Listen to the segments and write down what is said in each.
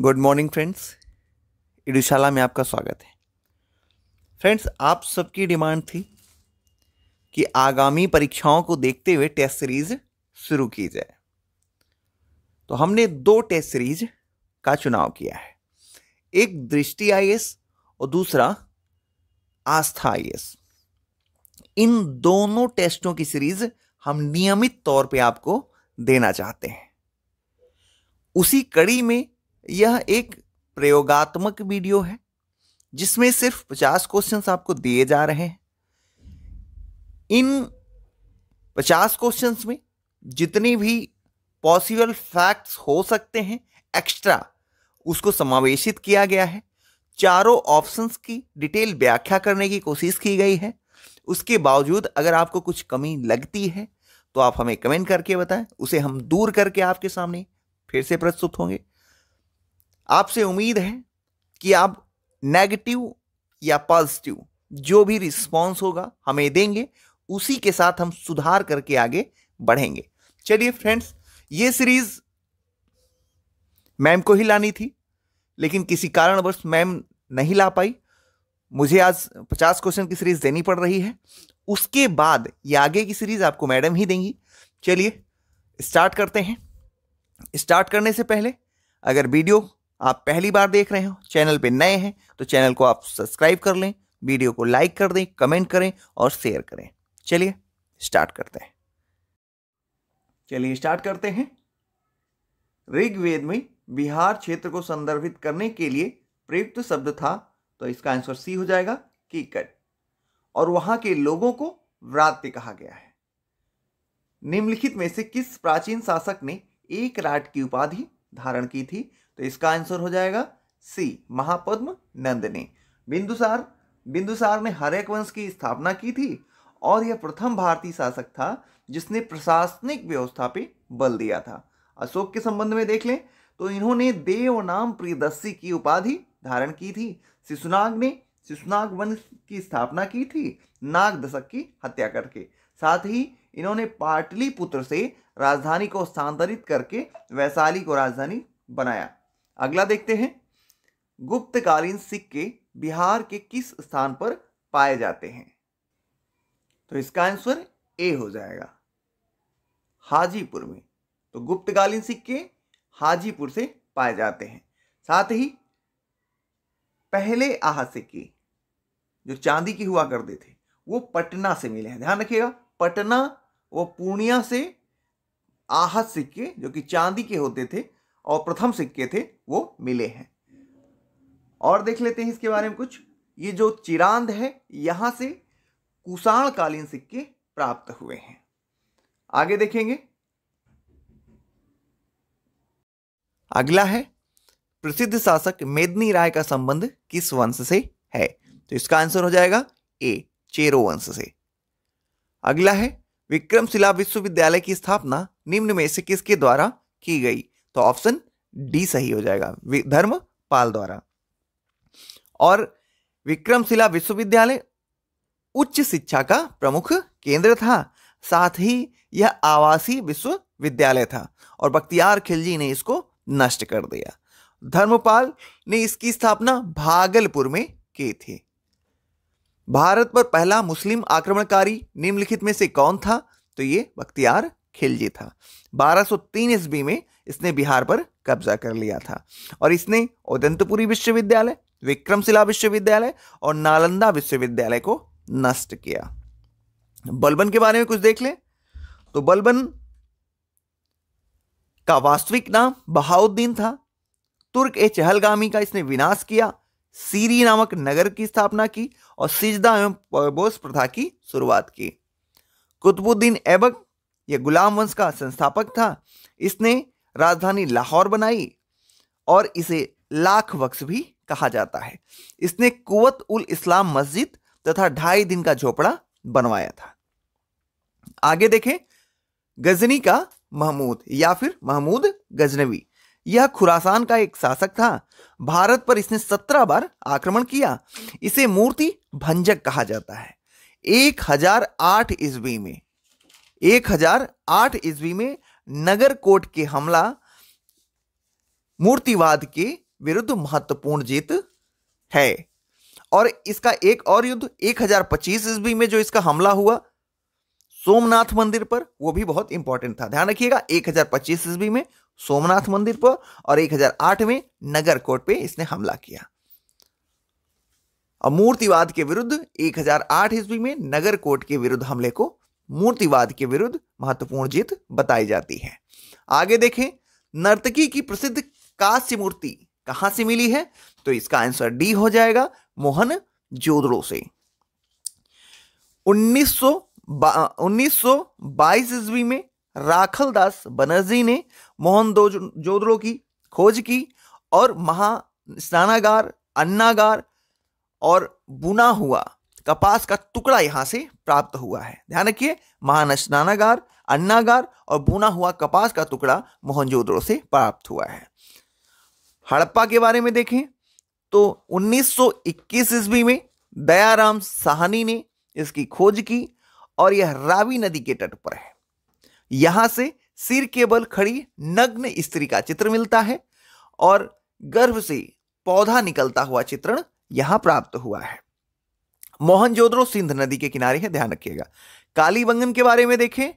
good morning friends इडुशाला में आपका स्वागत है फ्रेंड्स आप सबकी डिमांड थी कि आगामी परीक्षाओं को देखते हुए टेस्ट सीरीज शुरू की जाए तो हमने दो टेस्ट सीरीज का चुनाव किया है एक दृष्टि आई और दूसरा आस्था आई इन दोनों टेस्टों की सीरीज हम नियमित तौर पे आपको देना चाहते हैं उसी कड़ी में यह एक प्रयोगात्मक वीडियो है जिसमें सिर्फ पचास क्वेश्चंस आपको दिए जा रहे हैं इन पचास क्वेश्चंस में जितनी भी पॉसिबल फैक्ट्स हो सकते हैं एक्स्ट्रा उसको समावेशित किया गया है चारों ऑप्शंस की डिटेल व्याख्या करने की कोशिश की गई है उसके बावजूद अगर आपको कुछ कमी लगती है तो आप हमें कमेंट करके बताएं उसे हम दूर करके आपके सामने फिर से प्रस्तुत होंगे आपसे उम्मीद है कि आप नेगेटिव या पॉजिटिव जो भी रिस्पॉन्स होगा हमें देंगे उसी के साथ हम सुधार करके आगे बढ़ेंगे चलिए फ्रेंड्स ये सीरीज मैम को ही लानी थी लेकिन किसी कारणवश मैम नहीं ला पाई मुझे आज पचास क्वेश्चन की सीरीज देनी पड़ रही है उसके बाद ये आगे की सीरीज आपको मैडम ही देंगी चलिए स्टार्ट करते हैं स्टार्ट करने से पहले अगर वीडियो आप पहली बार देख रहे हो चैनल पे नए हैं तो चैनल को आप सब्सक्राइब कर लें वीडियो को लाइक कर दें कमेंट करें और शेयर करें चलिए स्टार्ट करते हैं चलिए स्टार्ट करते हैं ऋग्वेद में बिहार क्षेत्र को संदर्भित करने के लिए प्रयुक्त शब्द था तो इसका आंसर सी हो जाएगा कीकट और वहां के लोगों को व्रात्य कहा गया है निम्नलिखित में से किस प्राचीन शासक ने एक राट की उपाधि धारण की थी तो इसका आंसर हो जाएगा सी महापद्म ने बिंदुसार बिंदुसार ने हरेक वंश की स्थापना की थी और यह प्रथम भारतीय शासक था जिसने प्रशासनिक व्यवस्था पे बल दिया था अशोक के संबंध में देख लें तो इन्होंने देव नाम प्रियदर्शी की उपाधि धारण की थी शिशुनाग ने शिशुनाग वंश की स्थापना की थी नाग दशक की हत्या करके साथ ही इन्होंने पाटलिपुत्र से राजधानी को स्थानांतरित करके वैशाली को राजधानी बनाया अगला देखते हैं गुप्तकालीन सिक्के बिहार के किस स्थान पर पाए जाते हैं तो इसका आंसर ए हो जाएगा हाजीपुर में तो गुप्तकालीन सिक्के हाजीपुर से पाए जाते हैं साथ ही पहले आह सिक्के जो चांदी की हुआ करते थे वो पटना से मिले हैं ध्यान रखिएगा पटना व पूर्णिया से आहत सिक्के जो कि चांदी के होते थे और प्रथम सिक्के थे वो मिले हैं और देख लेते हैं इसके बारे में कुछ ये जो चिरांद है यहां से कालीन सिक्के प्राप्त हुए हैं आगे देखेंगे अगला है प्रसिद्ध शासक मेदनी राय का संबंध किस वंश से है तो इसका आंसर हो जाएगा ए चेरो वंश से अगला है विक्रमशिला विश्वविद्यालय की स्थापना निम्न में से किसके द्वारा की गई तो ऑप्शन डी सही हो जाएगा धर्म पाल द्वारा और विक्रमशिला विश्वविद्यालय उच्च शिक्षा का प्रमुख केंद्र था साथ ही यह आवासीय विश्वविद्यालय था और बख्तियार खिलजी ने इसको नष्ट कर दिया धर्मपाल ने इसकी स्थापना भागलपुर में की थी भारत पर पहला मुस्लिम आक्रमणकारी निम्नलिखित में से कौन था तो ये बख्तियार खिलजी था 1203 ईस्वी में इसने बिहार पर कब्जा कर लिया था और इसने उदंतपुरी विश्वविद्यालय विक्रमशिला विश्वविद्यालय और नालंदा विश्वविद्यालय को नष्ट किया बलबन के बारे में कुछ देख लें तो बलबन का वास्तविक नाम बहाउद्दीन था तुर्क ए चहलगामी का इसने विनाश किया सीरी नामक नगर की स्थापना की और सिजदा एवं प्रथा की शुरुआत की कुतुबुद्दीन ऐबक यह गुलाम वंश का संस्थापक था इसने राजधानी लाहौर बनाई और इसे लाख वक्स भी कहा जाता है इसने कुवत उल इस्लाम मस्जिद तथा ढाई दिन का झोपड़ा बनवाया था आगे देखें गजनी का महमूद या फिर महमूद गजनवी यह खुरासान का एक शासक था भारत पर इसने सत्रह बार आक्रमण किया इसे मूर्ति भंजक कहा जाता है एक हजार आठ ईस्वी में 1008 ईस्वी में नगर कोट के हमला मूर्तिवाद के विरुद्ध महत्वपूर्ण जीत है और इसका एक और युद्ध 1025 ईस्वी में जो इसका हमला हुआ सोमनाथ मंदिर पर वो भी बहुत इंपॉर्टेंट था ध्यान रखिएगा 1025 ईस्वी में सोमनाथ मंदिर पर और 1008 में नगर कोट पे इसने हमला किया और मूर्तिवाद के विरुद्ध 1008 ईस्वी में नगर कोट के विरुद्ध हमले को मूर्तिवाद के विरुद्ध महत्वपूर्ण जीत बताई जाती है आगे देखें नर्तकी की प्रसिद्ध कांस्य मूर्ति कहां से मिली है तो इसका आंसर डी हो जाएगा मोहन जोदड़ो से 1922 ईस्वी में राखल दास बनर्जी ने मोहन जोदड़ो की खोज की और महा स्नानागार अन्नागार और बुना हुआ कपास का टुकड़ा यहाँ से प्राप्त हुआ है ध्यान रखिए महान स्नानागार अन्नागार और बुना हुआ कपास का टुकड़ा मोहनजोदड़ो से प्राप्त हुआ है हड़प्पा के बारे में देखें तो 1921 ईस्वी में दयाराम साहनी ने इसकी खोज की और यह रावी नदी के तट पर है यहां से सिर के बल खड़ी नग्न स्त्री का चित्र मिलता है और गर्भ से पौधा निकलता हुआ चित्रण यहाँ प्राप्त हुआ है मोहनजोदड़ो सिंध नदी के किनारे है ध्यान रखिएगा कालीबंगन के बारे में देखें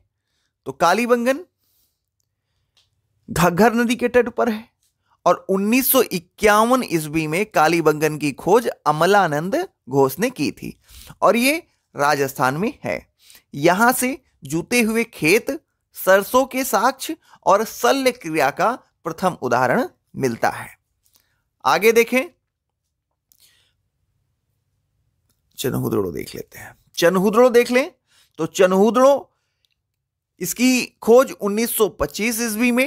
तो कालीबंगन घग्घर नदी के तट पर है और उन्नीस सौ इक्यावन ईस्वी में कालीबंगन की खोज अमलानंद घोष ने की थी और ये राजस्थान में है यहां से जूते हुए खेत सरसों के साक्ष और शल्य क्रिया का प्रथम उदाहरण मिलता है आगे देखें चनहुद्रो देख लेते हैं चनहुद्रो देख लें तो चनहुद्रो इसकी खोज 1925 ईस्वी में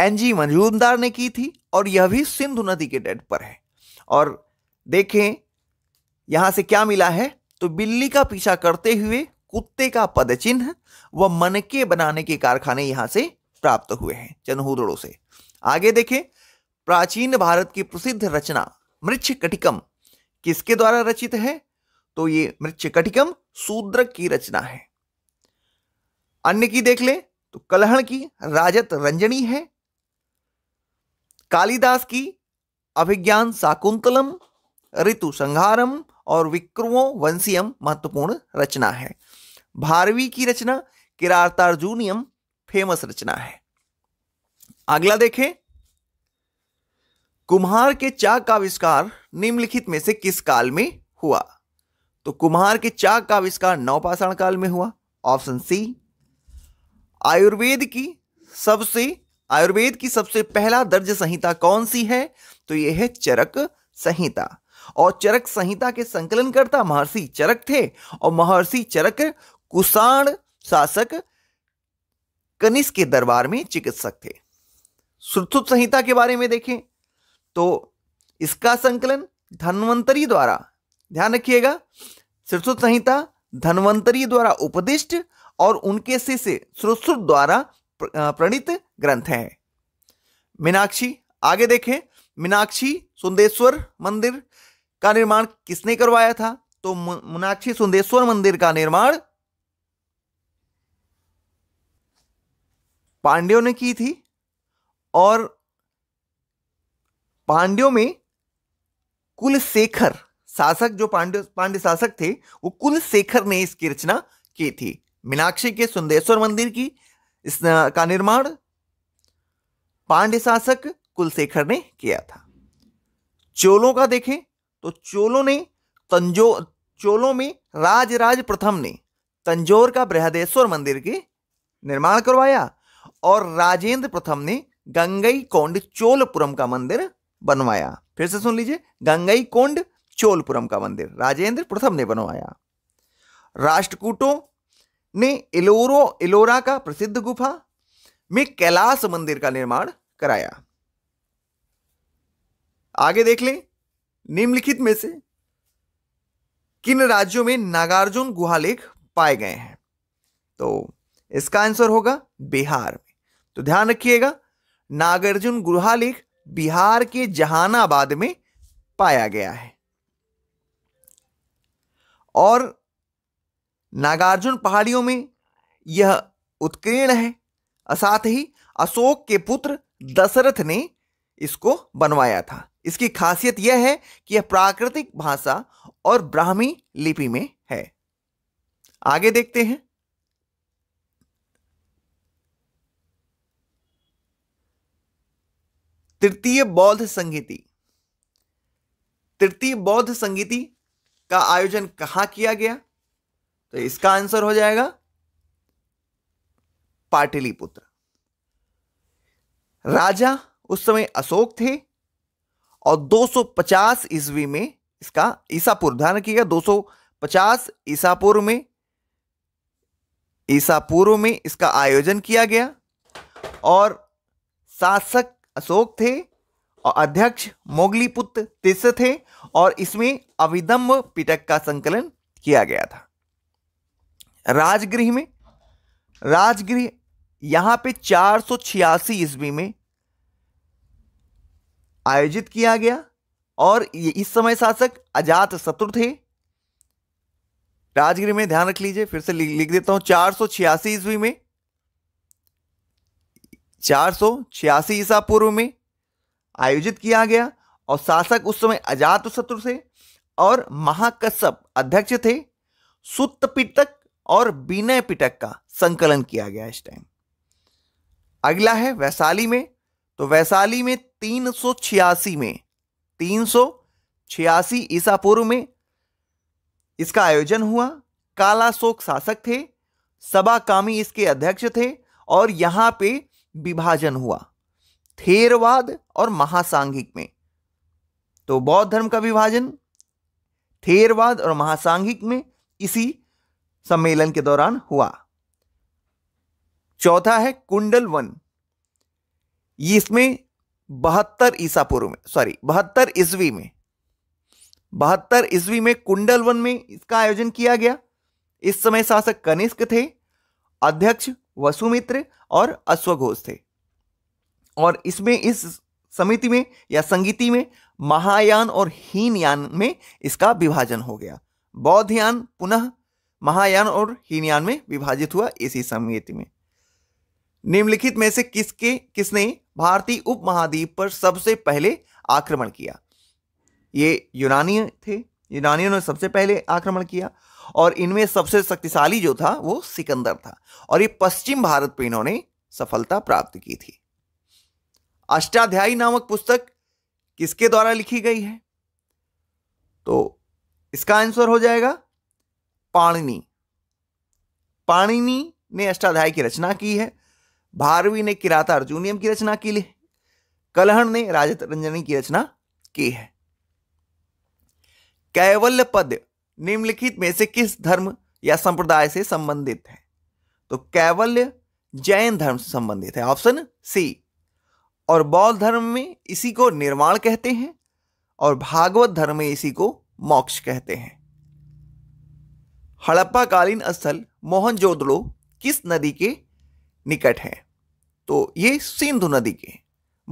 एनजी मंजूमदार ने की थी और यह भी सिंधु नदी के डेट पर है और देखें यहां से क्या मिला है तो बिल्ली का पीछा करते हुए कुत्ते का पदचिन्ह व मनके बनाने के कारखाने यहां से प्राप्त हुए हैं चनहुद्रो से आगे देखें प्राचीन भारत की प्रसिद्ध रचना मृक्ष कटिकम किसके द्वारा रचित है तो ये कटिकम शूद्र की रचना है अन्य की देख ले तो कलहण की राजत रंजनी है कालिदास की अभिज्ञान शाकुंतलम ऋतु संहारम और विक्रमो वंशियम महत्वपूर्ण रचना है भारवी की रचना किरातार्जुनियम फेमस रचना है अगला देखें कुम्हार के चाक का आविष्कार निम्नलिखित में से किस काल में हुआ तो कुम्हार के चाक का आविष्कार नवपाषाण काल में हुआ ऑप्शन सी आयुर्वेद की सबसे आयुर्वेद की सबसे पहला दर्ज संहिता कौन सी है तो यह है चरक संहिता और चरक संहिता के संकलनकर्ता महर्षि चरक थे और महर्षि चरक कुषाण शासक कनिष्क के दरबार में चिकित्सक थे श्रुत संहिता के बारे में देखें तो इसका संकलन धनवंतरी द्वारा ध्यान रखिएगा सिरसुत संहिता धनवंतरी द्वारा उपदिष्ट और उनके शिष्य सुश्रुत द्वारा प्रणीत ग्रंथ है मीनाक्षी आगे देखें मीनाक्षी सुंदेश्वर मंदिर का निर्माण किसने करवाया था तो मीनाक्षी सुंदेश्वर मंदिर का निर्माण पांड्यों ने की थी और पांड्यों में कुलशेखर शासक जो पांड्य पांड्य शासक थे वो कुलशेखर ने इसकी रचना की थी मीनाक्षी के सुंदेश्वर मंदिर की इस का निर्माण पांड्य शासक कुलशेखर ने किया था चोलों का देखें तो चोलों ने तंजो चोलों में राजराज प्रथम ने तंजोर का बृहदेश्वर मंदिर के निर्माण करवाया और राजेंद्र प्रथम ने गंगई कौंड चोलपुरम का मंदिर बनवाया फिर से सुन लीजिए गंगई कोंड चोलपुरम का मंदिर राजेंद्र प्रथम ने बनवाया राष्ट्रकूटों ने इलोरो इलोरा का प्रसिद्ध गुफा में कैलाश मंदिर का निर्माण कराया आगे देख लें निम्नलिखित में से किन राज्यों में नागार्जुन गुहालेख पाए गए हैं तो इसका आंसर होगा बिहार में तो ध्यान रखिएगा नागार्जुन गुहालेख बिहार के जहानाबाद में पाया गया है और नागार्जुन पहाड़ियों में यह उत्कीर्ण है साथ ही अशोक के पुत्र दशरथ ने इसको बनवाया था इसकी खासियत यह है कि यह प्राकृतिक भाषा और ब्राह्मी लिपि में है आगे देखते हैं तृतीय बौद्ध संगीति तृतीय बौद्ध संगीति का आयोजन कहां किया गया तो इसका आंसर हो जाएगा पाटलिपुत्र राजा उस समय अशोक थे और 250 ईस्वी में इसका ईसा पूर्व ध्यान रखिएगा 250 ईसा पूर्व में ईसा पूर्व में इसका आयोजन किया गया और शासक अशोक थे और अध्यक्ष मोगलीपुत्र तिस्स थे और इसमें अविदम्ब पिटक का संकलन किया गया था राजगृह में राजगृह यहां पे चार सौ छियासी ईस्वी में आयोजित किया गया और ये इस समय शासक अजात शत्रु थे राजगृह में ध्यान रख लीजिए फिर से लिख देता हूं चार सौ छियासी ईस्वी में चार सौ छियासी ईसा पूर्व में आयोजित किया गया और शासक उस समय अजात शत्रु थे और महाकश्यप अध्यक्ष थे सुत्त पिटक और विनय पिटक का संकलन किया गया इस टाइम अगला है वैशाली में तो वैशाली में तीन सौ छियासी में तीन सौ छियासी ईसा पूर्व में इसका आयोजन हुआ कालाशोक शासक थे सभा कामी इसके अध्यक्ष थे और यहां पे विभाजन हुआ थेरवाद और महासांघिक में तो बौद्ध धर्म का विभाजन थेरवाद और महासांघिक में इसी सम्मेलन के दौरान हुआ चौथा है कुंडल वन इसमें बहत्तर ईसा पूर्व में सॉरी बहत्तर ईस्वी में बहत्तर ईस्वी में कुंडल वन में इसका आयोजन किया गया इस समय शासक कनिष्क थे अध्यक्ष वसुमित्र और अश्वघोष थे और इसमें इस समिति में या संगीति में महायान और हीनयान में इसका विभाजन हो गया बौद्धयान पुनः महायान और हीनयान में विभाजित हुआ इसी समिति में निम्नलिखित में से किसके किसने भारतीय उपमहाद्वीप पर सबसे पहले आक्रमण किया ये यूनानी थे यूनानियों ने सबसे पहले आक्रमण किया और इनमें सबसे शक्तिशाली जो था वो सिकंदर था और ये पश्चिम भारत पे इन्होंने सफलता प्राप्त की थी अष्टाध्यायी नामक पुस्तक किसके द्वारा लिखी गई है तो इसका आंसर हो जाएगा पाणिनी पाणिनी ने अष्टाध्यायी की रचना की है भारवी ने किराता अर्जुनियम की रचना की कलहण ने राजत रंजनी की रचना की है कैवल्य पद निम्नलिखित में से किस धर्म या संप्रदाय से संबंधित है तो कैवल्य जैन धर्म से संबंधित है ऑप्शन सी और बौद्ध धर्म में इसी को निर्वाण कहते हैं और भागवत धर्म में इसी को मोक्ष कहते हैं हड़प्पा कालीन स्थल मोहनजोदड़ो किस नदी के निकट है तो ये सिंधु नदी के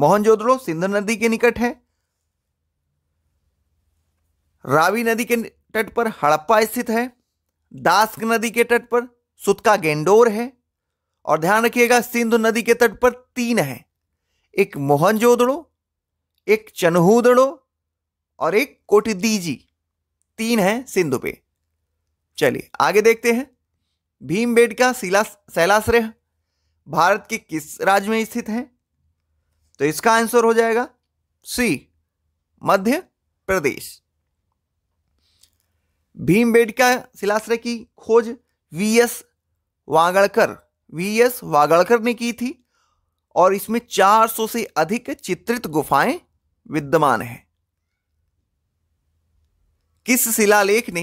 मोहनजोदड़ो सिंधु नदी के निकट है रावी नदी के तट पर हड़प्पा स्थित है दास नदी के तट पर सुतका गेंडोर है और ध्यान रखिएगा सिंधु नदी के तट पर तीन है एक मोहनजोदड़ो एक चनहूदड़ो और एक कोटिदीजी तीन है सिंधु पे चलिए आगे देखते हैं भीमबेट का शिला शैलाश्रय भारत के किस राज्य में स्थित है तो इसका आंसर हो जाएगा सी मध्य प्रदेश भीमबेटका शिलाश्रय की खोज V S Wakankar V S Wakankar ने की थी और इसमें 400 से अधिक चित्रित गुफाएं विद्यमान हैं किस शिलालेख ने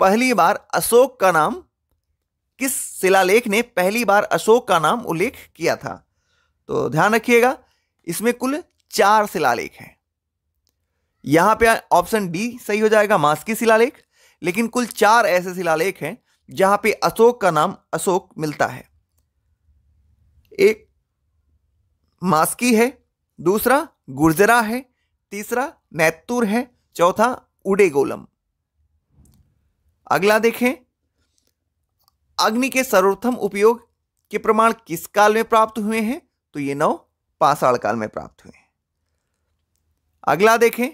पहली बार अशोक का नाम किस शिलालेख ने पहली बार अशोक का नाम उल्लेख किया था तो ध्यान रखिएगा इसमें कुल चार शिलालेख हैं यहां पे ऑप्शन डी सही हो जाएगा मास्की शिलालेख लेकिन कुल चार ऐसे शिलालेख हैं जहां पे अशोक का नाम अशोक मिलता है एक मास्की है दूसरा गुर्जरा है तीसरा नैतूर है चौथा उडेगोलम अगला देखें अग्नि के सर्वोत्तम उपयोग के प्रमाण किस काल में प्राप्त हुए हैं तो ये नौ पाषाण काल में प्राप्त हुए हैं अगला देखें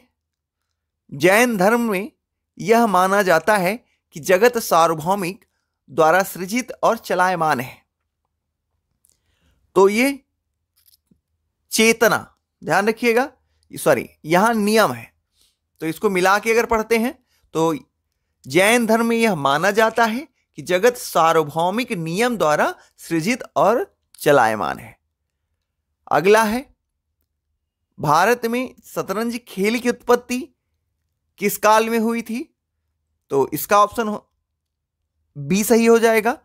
जैन धर्म में यह माना जाता है कि जगत सार्वभौमिक द्वारा सृजित और चलायमान है तो ये चेतना ध्यान रखिएगा सॉरी यहां नियम है तो इसको मिला के अगर पढ़ते हैं तो जैन धर्म में यह माना जाता है कि जगत सार्वभौमिक नियम द्वारा सृजित और चलायमान है अगला है भारत में शतरंज खेल की उत्पत्ति किस काल में हुई थी तो इसका ऑप्शन बी सही हो जाएगा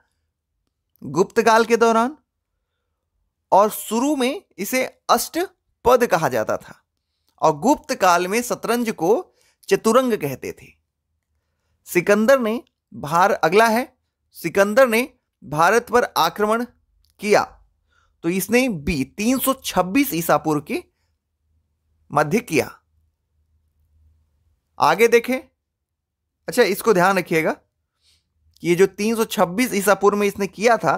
गुप्त काल के दौरान और शुरू में इसे अष्ट पद कहा जाता था और गुप्त काल में शतरंज को चतुरंग कहते थे सिकंदर ने भार अगला है सिकंदर ने भारत पर आक्रमण किया तो इसने बी 326 ईसा पूर्व के मध्य किया आगे देखें अच्छा इसको ध्यान रखिएगा कि ये जो 326 ईसा पूर्व में इसने किया था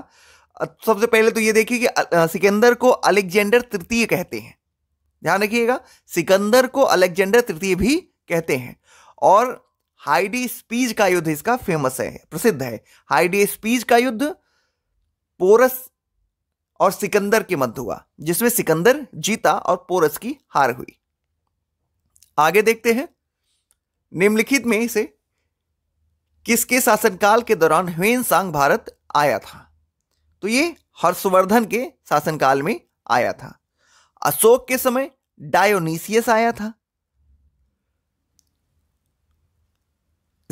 सबसे पहले तो ये देखिए कि सिकंदर को अलेक्जेंडर तृतीय कहते हैं ध्यान रखिएगा सिकंदर को अलेक्जेंडर तृतीय भी कहते हैं और हाइडी स्पीज का युद्ध इसका फेमस है प्रसिद्ध है हाइडी स्पीज का युद्ध पोरस और सिकंदर के मध्य हुआ जिसमें सिकंदर जीता और पोरस की हार हुई आगे देखते हैं निम्नलिखित में से किसके शासनकाल के दौरान ह्वेन सांग भारत आया था तो ये हर्षवर्धन के शासनकाल में आया था अशोक के समय डायोनीसियस आया था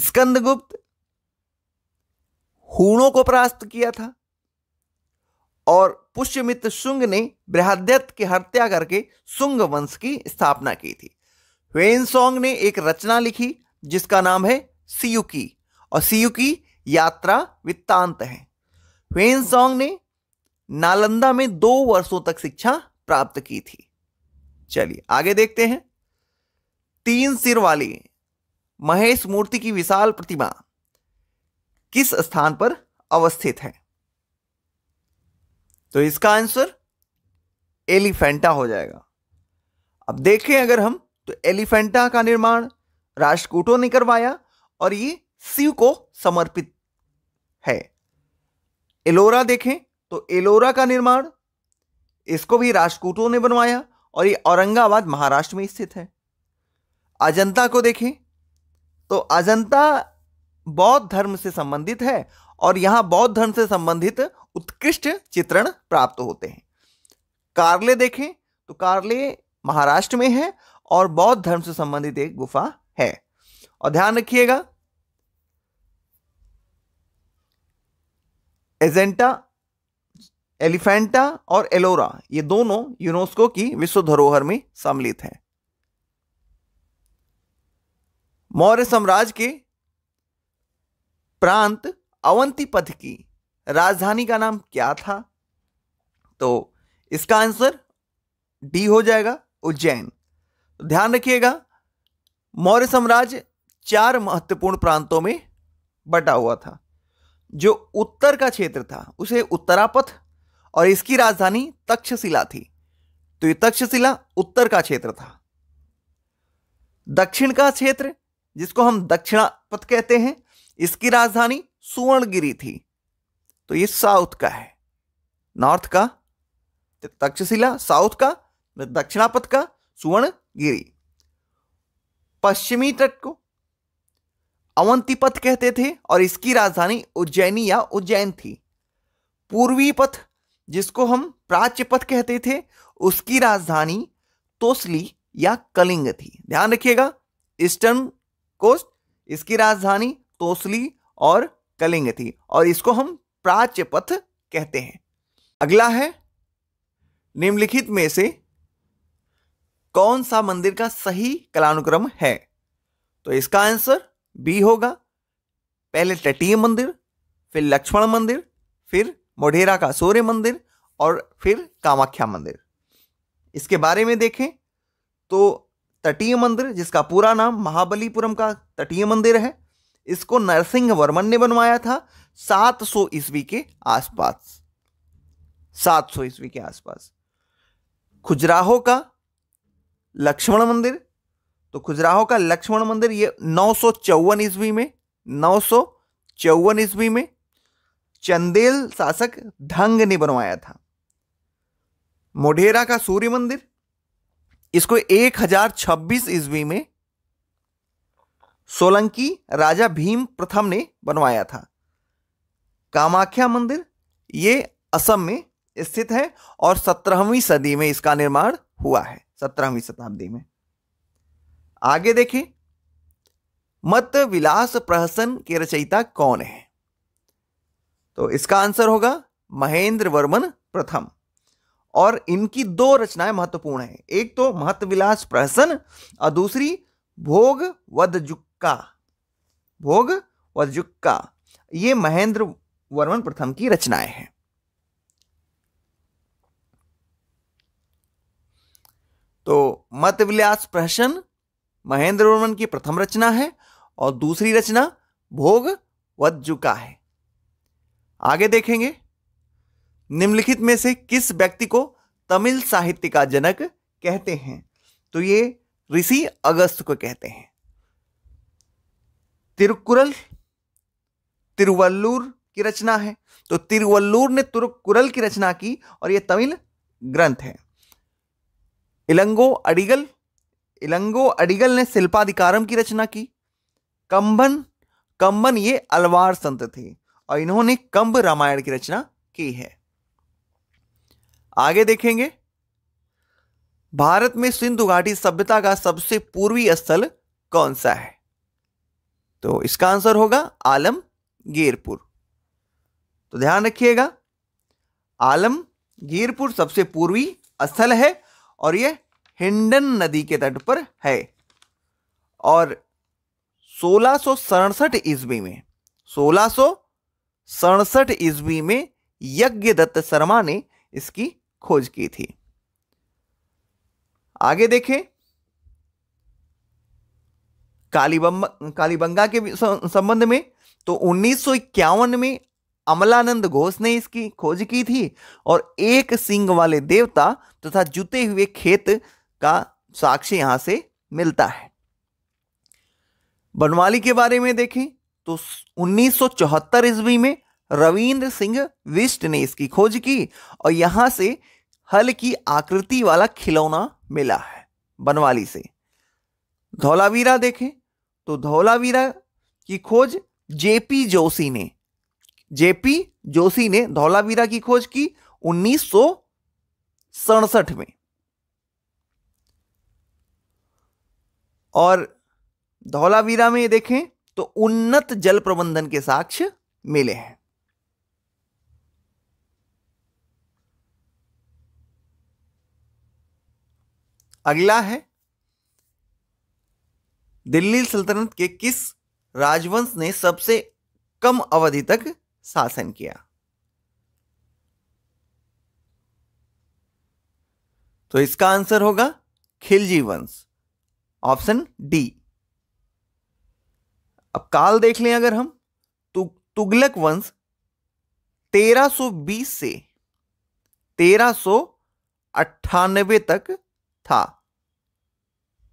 स्कंदगुप्त हूणों को परास्त किया था और पुष्यमित्र शुंग ने बृहद्यत की हत्या करके शुंग वंश की स्थापना की थी सॉन्ग ने एक रचना लिखी जिसका नाम है की और की यात्रा वित्तांत है सॉन्ग ने नालंदा में दो वर्षों तक शिक्षा प्राप्त की थी चलिए आगे देखते हैं तीन सिर वाली महेश मूर्ति की विशाल प्रतिमा किस स्थान पर अवस्थित है तो इसका आंसर एलिफेंटा हो जाएगा अब देखें अगर हम तो एलिफेंटा का निर्माण राष्ट्रकूटों ने करवाया और ये शिव को समर्पित है एलोरा देखें तो एलोरा का निर्माण इसको भी राष्ट्रकूटों ने बनवाया और ये औरंगाबाद महाराष्ट्र में स्थित है अजंता को देखें तो अजंता बौद्ध धर्म से संबंधित है और यहां बौद्ध धर्म से संबंधित उत्कृष्ट चित्रण प्राप्त होते हैं कार्ले देखें तो कार्ले महाराष्ट्र में है और बौद्ध धर्म से संबंधित एक गुफा है और ध्यान रखिएगा एजेंटा एलिफेंटा और एलोरा ये दोनों यूनेस्को की विश्व धरोहर में सम्मिलित हैं मौर्य साम्राज्य के प्रांत अवंतीपथ की राजधानी का नाम क्या था तो इसका आंसर डी हो जाएगा उज्जैन ध्यान रखिएगा मौर्य साम्राज्य चार महत्वपूर्ण प्रांतों में बटा हुआ था जो उत्तर का क्षेत्र था उसे उत्तरापथ और इसकी राजधानी तक्षशिला थी तो ये तक्षशिला उत्तर का क्षेत्र था दक्षिण का क्षेत्र जिसको हम दक्षिणापथ कहते हैं इसकी राजधानी सुवर्णगिरी थी तो ये साउथ का है नॉर्थ का तो तक्षशिला साउथ का तो दक्षिणापथ का सुवर्ण गिरी पश्चिमी तट को अवंतीपथ कहते थे और इसकी राजधानी उज्जैनी या उज्जैन थी पूर्वी पथ जिसको हम प्राच्य पथ कहते थे उसकी राजधानी तोसली या कलिंग थी ध्यान रखिएगा ईस्टर्न कोस्ट इसकी राजधानी तोसली और कलिंग थी और इसको हम प्राच्य पथ कहते हैं अगला है निम्नलिखित में से कौन सा मंदिर का सही कलानुक्रम है तो इसका आंसर बी होगा पहले तटीय मंदिर फिर लक्ष्मण मंदिर फिर मोढेरा का सूर्य मंदिर और फिर कामाख्या मंदिर इसके बारे में देखें तो तटीय मंदिर जिसका पूरा नाम महाबलीपुरम का तटीय मंदिर है इसको नरसिंह वर्मन ने बनवाया था 700 सौ ईस्वी के आसपास 700 सौ ईस्वी के आसपास खुजराहो का लक्ष्मण मंदिर तो खुजराहो का लक्ष्मण मंदिर ये नौ सौ चौवन ईस्वी में नौ सौ चौवन ईस्वी में चंदेल शासक धंग ने बनवाया था मोढेरा का सूर्य मंदिर इसको एक हजार छब्बीस ईस्वी में सोलंकी राजा भीम प्रथम ने बनवाया था कामाख्या मंदिर ये असम में स्थित है और सत्रहवीं सदी में इसका निर्माण हुआ है सत्रहवीं शताब्दी में आगे देखें मत विलास प्रहसन के रचयिता कौन है तो इसका आंसर होगा महेंद्र वर्मन प्रथम और इनकी दो रचनाएं महत्वपूर्ण हैं एक तो महत्व विलास प्रहसन और दूसरी भोग वुक्का भोग वुक्का ये महेंद्र वर्मन प्रथम की रचनाएं हैं तो मत विलास प्रहसन महेंद्र वर्मन की प्रथम रचना है और दूसरी रचना भोग वज्जुका है आगे देखेंगे निम्नलिखित में से किस व्यक्ति को तमिल साहित्य का जनक कहते हैं तो ये ऋषि अगस्त को कहते हैं तिरुकुरल तिरुवल्लूर की रचना है तो तिरुवल्लूर ने तुरुकुरल की रचना की और यह तमिल ग्रंथ है इलंगो अडिगल इलंगो अडिगल ने शिल्पाधिकारम की रचना की कंबन कंबन ये अलवार संत थे और इन्होंने कंब रामायण की रचना की है आगे देखेंगे भारत में सिंधु घाटी सभ्यता का सबसे पूर्वी स्थल कौन सा है तो इसका आंसर होगा आलम गेरपुर तो ध्यान रखिएगा आलम गेरपुर सबसे पूर्वी स्थल है और ये हिंडन नदी के तट पर है और सोलह सौ सड़सठ ईस्वी में सोलह सौ सड़सठ ईस्वी में यज्ञ दत्त शर्मा ने इसकी खोज की थी आगे देखें कालीबंगा कालीबंगा के संबंध में तो उन्नीस में अमलानंद घोष ने इसकी खोज की थी और एक सिंह वाले देवता तथा तो जुते हुए खेत का साक्ष्य यहां से मिलता है बनवाली के बारे में देखें तो 1974 ईस्वी में रविंद्र सिंह विष्ट ने इसकी खोज की और यहां से हल की आकृति वाला खिलौना मिला है बनवाली से धौलावीरा देखें तो धौलावीरा की खोज जेपी जोशी ने जेपी जोशी ने धौलावीरा की खोज की उन्नीस में और धौलावीरा में देखें तो उन्नत जल प्रबंधन के साक्ष्य मिले हैं अगला है दिल्ली सल्तनत के किस राजवंश ने सबसे कम अवधि तक शासन किया तो इसका आंसर होगा खिलजी वंश ऑप्शन डी अब काल देख लें अगर हम तु, तुगलक वंश 1320 से तेरह तक था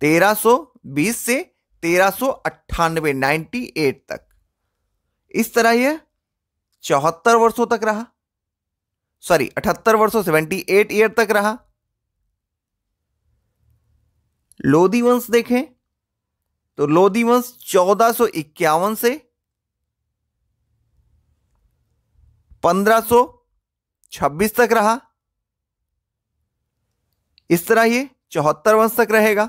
1320 से तेरह 98 तक इस तरह यह चौहत्तर वर्षों तक रहा सॉरी अठहत्तर वर्षों सेवेंटी एट ईयर तक रहा लोधी वंश देखें तो लोधी वंश चौदह सो इक्यावन से पंद्रह सो छब्बीस तक रहा इस तरह ये चौहत्तर वंश तक रहेगा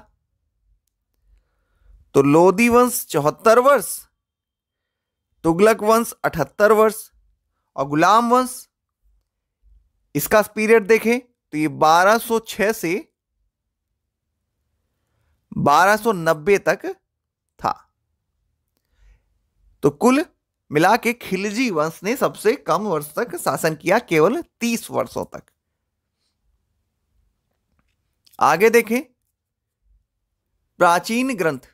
तो लोधी वंश चौहत्तर वर्ष तुगलक वंश अठहत्तर वर्ष और गुलाम वंश इसका पीरियड देखें तो ये 1206 से 1290 तक था तो कुल मिला के खिलजी वंश ने सबसे कम वर्ष तक शासन किया केवल 30 वर्षों तक आगे देखें प्राचीन ग्रंथ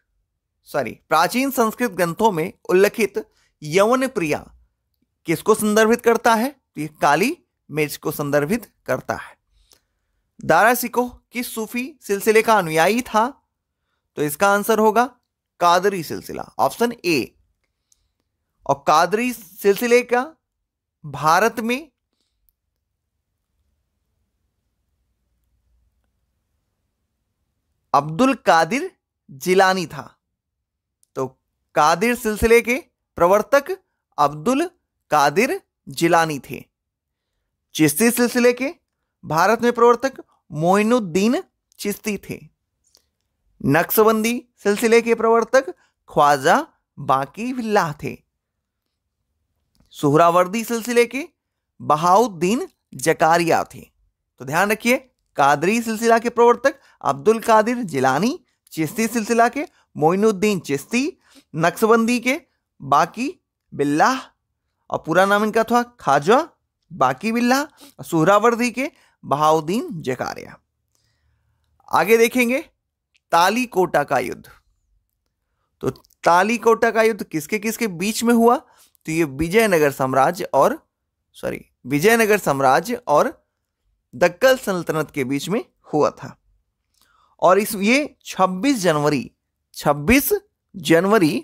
सॉरी प्राचीन संस्कृत ग्रंथों में उल्लिखित यवन प्रिया किसको संदर्भित करता है तो ये काली मेज को संदर्भित करता है दारा सिको किस सूफी सिलसिले का अनुयायी था तो इसका आंसर होगा कादरी सिलसिला ऑप्शन ए और कादरी सिलसिले का भारत में अब्दुल कादिर जिलानी था तो कादिर सिलसिले के प्रवर्तक अब्दुल कादिर जिलानी थे चिश्ती सिलसिले के भारत में प्रवर्तक मोइनुद्दीन चिश्ती थे नक्सबंदी सिलसिले के प्रवर्तक ख्वाजा बाकी विल्लाह थे सुहरावर्दी सिलसिले के बहाउद्दीन जकारिया थे तो ध्यान रखिए कादरी सिलसिला के प्रवर्तक अब्दुल कादिर जिलानी चिश्ती सिलसिला के मोइनुद्दीन चिश्ती नक्सबंदी के बाकी बिल्लाह और पूरा नाम इनका था खाजा बाकी बिल्ला सुहरावर्दी के बहाउद्दीन जकारिया आगे देखेंगे तालीकोटा का युद्ध तो तालीकोटा का युद्ध किसके किसके बीच में हुआ तो ये विजयनगर साम्राज्य और सॉरी विजयनगर साम्राज्य और दक्कल सल्तनत के बीच में हुआ था और इस ये 26 जनवरी 26 जनवरी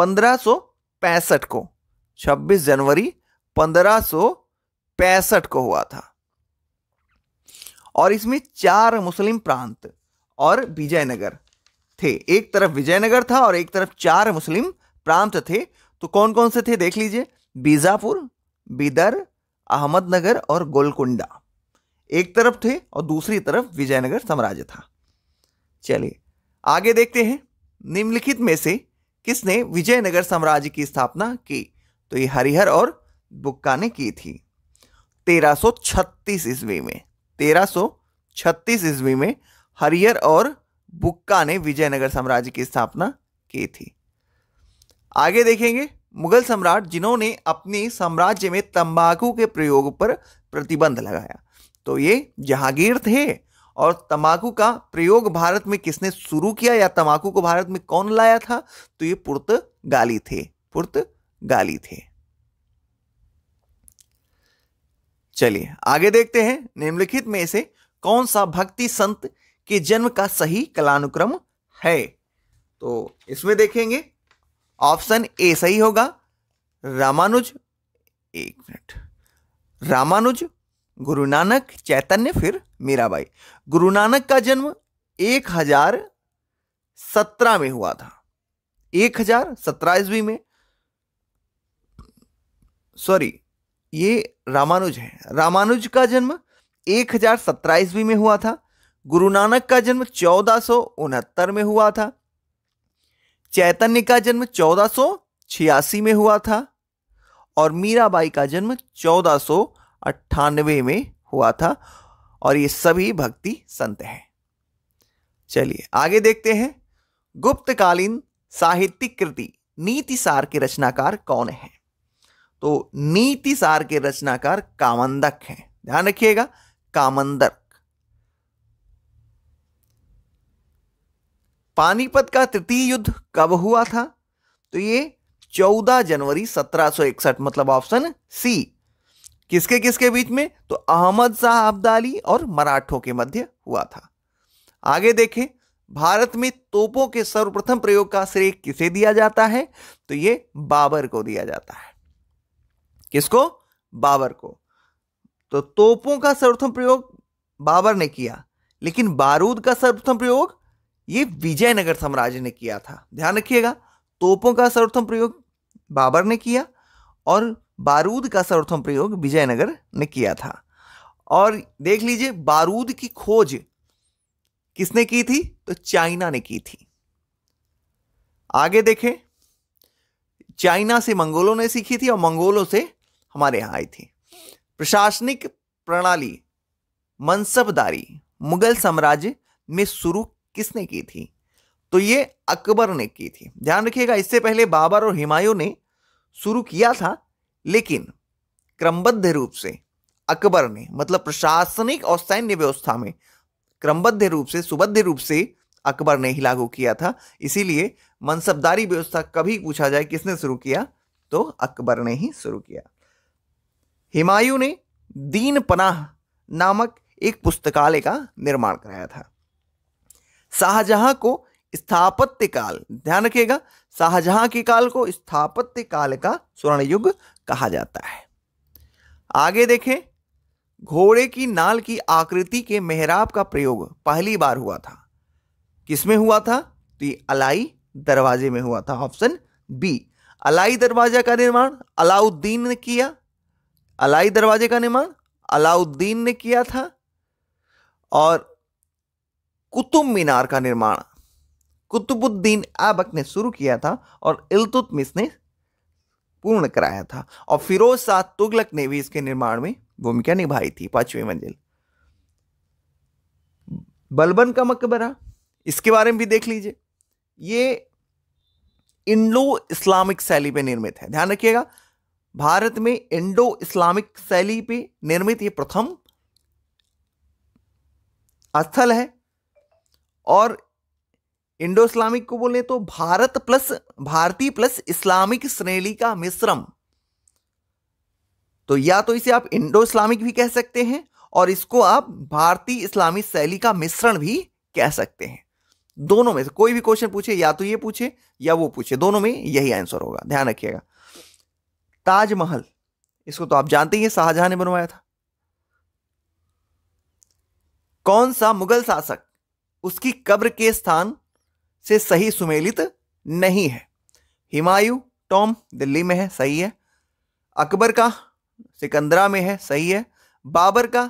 1565 को 26 जनवरी पंद्रह को हुआ था और इसमें चार मुस्लिम प्रांत और विजयनगर थे एक तरफ विजयनगर था और एक तरफ चार मुस्लिम प्रांत थे तो कौन कौन से थे देख लीजिए बीजापुर बिदर अहमदनगर और गोलकुंडा एक तरफ थे और दूसरी तरफ विजयनगर साम्राज्य था चलिए आगे देखते हैं निम्नलिखित में से किसने विजयनगर साम्राज्य की स्थापना की तो ये हरिहर और बुक्का ने की थी 1336 ईस्वी में 1336 ईस्वी में हरिहर और बुक्का ने विजयनगर साम्राज्य की स्थापना की थी आगे देखेंगे मुगल सम्राट जिन्होंने अपने साम्राज्य में तंबाकू के प्रयोग पर प्रतिबंध लगाया तो ये जहांगीर थे और तंबाकू का प्रयोग भारत में किसने शुरू किया या तंबाकू को भारत में कौन लाया था तो ये पुर्तगाली थे पुर्त गाली थे चलिए आगे देखते हैं निम्नलिखित में से कौन सा भक्ति संत के जन्म का सही कलानुक्रम है तो इसमें देखेंगे ऑप्शन ए सही होगा रामानुज एक मिनट रामानुज गुरु नानक चैतन्य फिर मीराबाई गुरु नानक का जन्म एक हजार सत्रह में हुआ था एक हजार सत्रह ईस्वी में सॉरी ये रामानुज है रामानुज का जन्म एक हजार सत्रह ईस्वी में हुआ था गुरु नानक का जन्म चौदह सौ उनहत्तर में हुआ था चैतन्य का जन्म चौदह सौ छियासी में हुआ था और मीराबाई का जन्म चौदह सौ अट्ठानवे में हुआ था और ये सभी भक्ति संत हैं चलिए आगे देखते हैं गुप्तकालीन साहित्यिक कृति नीति सार के रचनाकार कौन है तो नीति सार के रचनाकार कामंदक हैं ध्यान रखिएगा कामंदक पानीपत का तृतीय युद्ध कब हुआ था तो ये 14 जनवरी 1761 मतलब ऑप्शन सी किसके किसके बीच में तो अहमद शाह अब्दाली और मराठों के मध्य हुआ था आगे देखें भारत में तोपों के सर्वप्रथम प्रयोग का श्रेय किसे दिया जाता है तो ये बाबर को दिया जाता है किसको बाबर को तो तोपों का सर्वप्रथम प्रयोग बाबर ने किया लेकिन बारूद का सर्वप्रथम प्रयोग ये विजयनगर साम्राज्य ने किया था ध्यान रखिएगा तोपों का सर्वप्रथम प्रयोग बाबर ने किया और बारूद का सर्वप्रथम प्रयोग विजयनगर ने किया था और देख लीजिए बारूद की खोज किसने की थी तो चाइना ने की थी आगे देखें चाइना से मंगोलों ने सीखी थी और मंगोलों से हमारे यहाँ आई थी प्रशासनिक प्रणाली मनसबदारी मुगल साम्राज्य में शुरू किसने की थी तो ये अकबर ने की थी ध्यान रखिएगा इससे पहले बाबर और हिमायू ने शुरू किया था लेकिन क्रमबद्ध रूप से अकबर ने मतलब प्रशासनिक और सैन्य व्यवस्था में क्रमबद्ध रूप से सुबद्ध रूप से अकबर ने ही लागू किया था इसीलिए मनसबदारी व्यवस्था कभी पूछा जाए किसने शुरू किया तो अकबर ने ही शुरू किया हिमायू ने दीन पनाह नामक एक पुस्तकालय का निर्माण कराया था शाहजहां को स्थापत्य काल ध्यान रखिएगा शाहजहां के काल को स्थापत्य काल का स्वर्ण युग कहा जाता है आगे देखें घोड़े की नाल की आकृति के मेहराब का प्रयोग पहली बार हुआ था किसमें हुआ था तो ये अलाई दरवाजे में हुआ था ऑप्शन बी अलाई दरवाजा का निर्माण अलाउद्दीन ने किया अलाई दरवाजे का निर्माण अलाउद्दीन ने किया था और कुतुब मीनार का निर्माण कुतुबुद्दीन ऐबक ने शुरू किया था और इलतुतमिस ने पूर्ण कराया था और फिरोज शाह तुगलक ने भी इसके निर्माण में भूमिका निभाई थी पांचवी मंजिल बलबन का मकबरा इसके बारे में भी देख लीजिए ये इंडो इस्लामिक शैली पे निर्मित है ध्यान रखिएगा भारत में इंडो इस्लामिक शैली पे निर्मित ये प्रथम स्थल है और इंडो इस्लामिक को बोले तो भारत प्लस भारतीय प्लस इस्लामिक श्रेणी का मिश्रम तो या तो इसे आप इंडो इस्लामिक भी कह सकते हैं और इसको आप भारतीय इस्लामी शैली का मिश्रण भी कह सकते हैं दोनों में से कोई भी क्वेश्चन पूछे या तो ये पूछे या वो पूछे दोनों में यही आंसर होगा ध्यान रखिएगा ताजमहल इसको तो आप जानते ही हैं शाहजहां ने बनवाया था कौन सा मुगल शासक उसकी कब्र के स्थान से सही सुमेलित नहीं है हिमायू टॉम दिल्ली में है सही है अकबर का सिकंदरा में है सही है बाबर का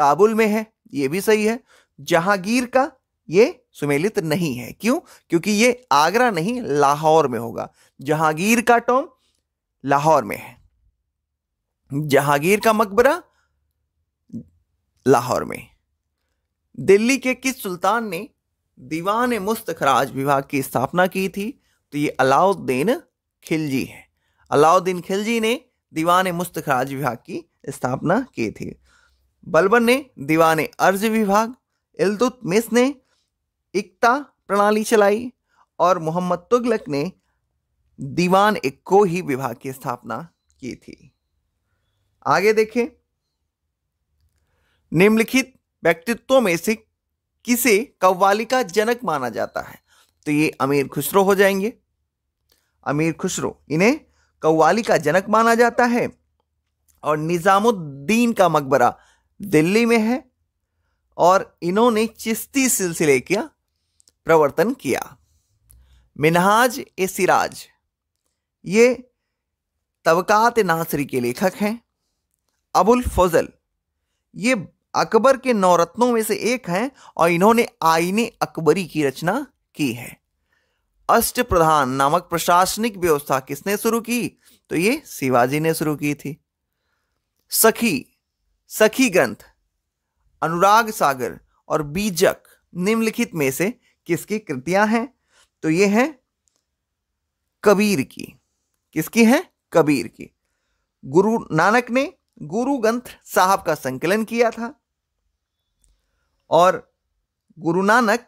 काबुल में है ये भी सही है जहांगीर का ये सुमेलित नहीं है क्यों क्योंकि ये आगरा नहीं लाहौर में होगा जहांगीर का टॉम लाहौर में है जहांगीर का मकबरा लाहौर में दिल्ली के किस सुल्तान ने दीवान मुस्तखराज विभाग की स्थापना की थी तो ये अलाउद्दीन खिलजी है अलाउद्दीन खिलजी ने दीवान मुस्तखराज विभाग की स्थापना की थी बलबन ने दीवान अर्ज विभाग इल्तुतमिस ने एकता प्रणाली चलाई और मोहम्मद तुगलक ने दीवान इक्को ही विभाग की स्थापना की थी आगे देखें निम्नलिखित व्यक्तित्वों में से किसे कव्वाली का जनक माना जाता है तो ये अमीर खुसरो हो जाएंगे अमीर खुसरो इन्हें कव्वाली का जनक माना जाता है और निज़ामुद्दीन का मकबरा दिल्ली में है और इन्होंने चिश्ती सिलसिले का प्रवर्तन किया मिनहाज ए सिराज ये तबक़ात नासरी के लेखक हैं अबुल फजल ये अकबर के नौरत्नों में से एक हैं और इन्होंने आईने अकबरी की रचना की है अष्ट प्रधान नामक प्रशासनिक व्यवस्था किसने शुरू की तो ये शिवाजी ने शुरू की थी सखी सखी ग्रंथ अनुराग सागर और बीजक निम्नलिखित में से किसकी कृतियां हैं तो ये हैं कबीर की किसकी है कबीर की गुरु नानक ने गुरु ग्रंथ साहब का संकलन किया था और गुरु नानक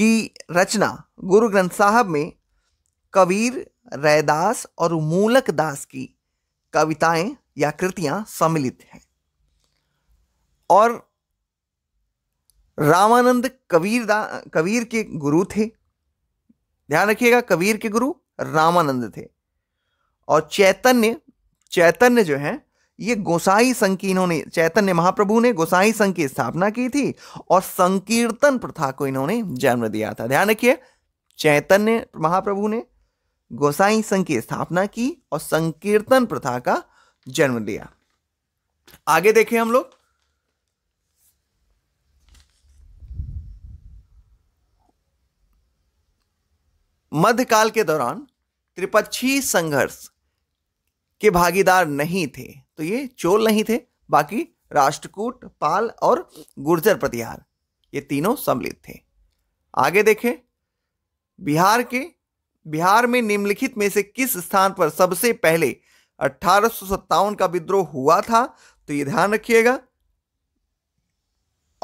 की रचना गुरु ग्रंथ साहब में कबीर रैदास और मूलक दास की कविताएं या कृतियां सम्मिलित हैं और रामानंद कबीर कबीर के गुरु थे ध्यान रखिएगा कबीर के गुरु रामानंद थे और चैतन्य चैतन्य जो है ये गोसाई संघ की इन्होंने चैतन्य महाप्रभु ने गोसाई संघ की स्थापना की थी और संकीर्तन प्रथा को इन्होंने जन्म दिया था ध्यान रखिए चैतन्य महाप्रभु ने गोसाई संघ की स्थापना की और संकीर्तन प्रथा का जन्म दिया आगे देखें हम लोग मध्यकाल के दौरान त्रिपक्षीय संघर्ष के भागीदार नहीं थे तो ये चोल नहीं थे बाकी राष्ट्रकूट पाल और गुर्जर प्रतिहार ये तीनों सम्मिलित थे आगे देखें बिहार के बिहार में निम्नलिखित में से किस स्थान पर सबसे पहले अठारह का विद्रोह हुआ था तो ये ध्यान रखिएगा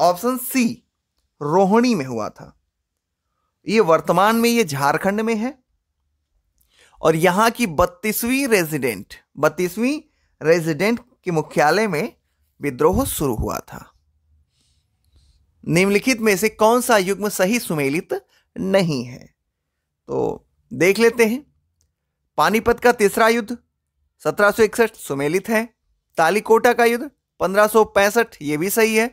ऑप्शन सी रोहिणी में हुआ था ये वर्तमान में ये झारखंड में है और यहां की बत्तीसवीं रेजिडेंट बत्तीसवीं रेजिडेंट के मुख्यालय में विद्रोह शुरू हुआ था निम्नलिखित में से कौन सा युग्म सही सुमेलित नहीं है तो देख लेते हैं पानीपत का तीसरा युद्ध 1761 सुमेलित है तालीकोटा का युद्ध 1565 ये भी सही है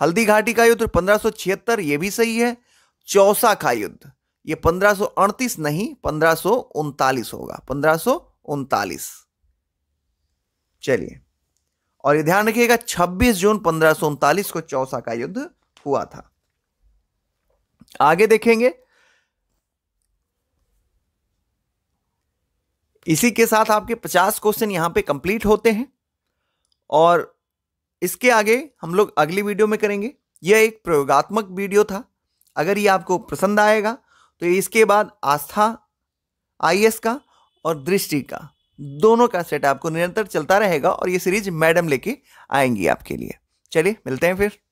हल्दी घाटी का युद्ध 1576 यह भी सही है चौसा का युद्ध ये 1538 नहीं पंद्रह होगा पंद्रह चलिए और ये ध्यान रखिएगा 26 जून पंद्रह को चौसा का युद्ध हुआ था आगे देखेंगे इसी के साथ आपके 50 क्वेश्चन यहां पे कंप्लीट होते हैं और इसके आगे हम लोग अगली वीडियो में करेंगे यह एक प्रयोगात्मक वीडियो था अगर ये आपको पसंद आएगा तो इसके बाद आस्था आई का और दृष्टि का दोनों का सेट आपको निरंतर चलता रहेगा और ये सीरीज मैडम लेके आएंगी आपके लिए चलिए मिलते हैं फिर